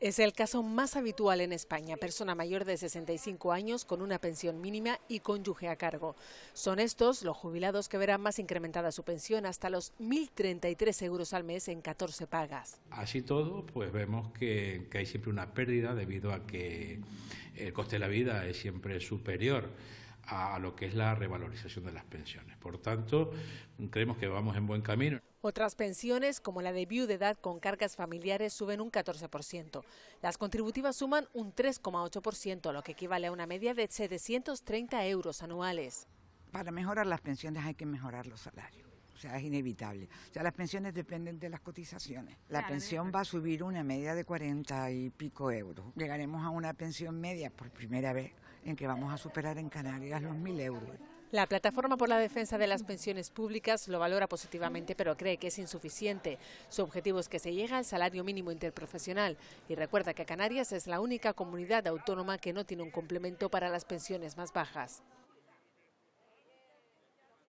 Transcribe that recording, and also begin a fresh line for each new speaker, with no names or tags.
Es el caso más habitual en España, persona mayor de 65 años con una pensión mínima y cónyuge a cargo. Son estos los jubilados que verán más incrementada su pensión hasta los 1.033 euros al mes en 14 pagas.
Así todo, pues vemos que, hay siempre una pérdida debido a que eh, el coste de la vida es siempre superior a lo que es la revalorización de las pensiones. Por tanto, creemos que vamos en buen camino.
Otras pensiones, como la de viudedad con cargas familiares, suben un 14%. Las contributivas suman un 3,8%, lo que equivale a una media de 730 euros anuales.
Para mejorar las pensiones hay que mejorar los salarios. O sea, es inevitable. O sea, las pensiones dependen de las cotizaciones. La pensión va a subir una media de 40 y pico euros. Llegaremos a una pensión media por primera vez en que vamos a superar en Canarias los 1.000 euros.
La plataforma por la defensa de las pensiones públicas lo valora positivamente, pero cree que es insuficiente. Su objetivo es que se llegue al salario mínimo interprofesional y recuerda que Canarias es la única comunidad autónoma que no tiene un complemento para las pensiones más bajas.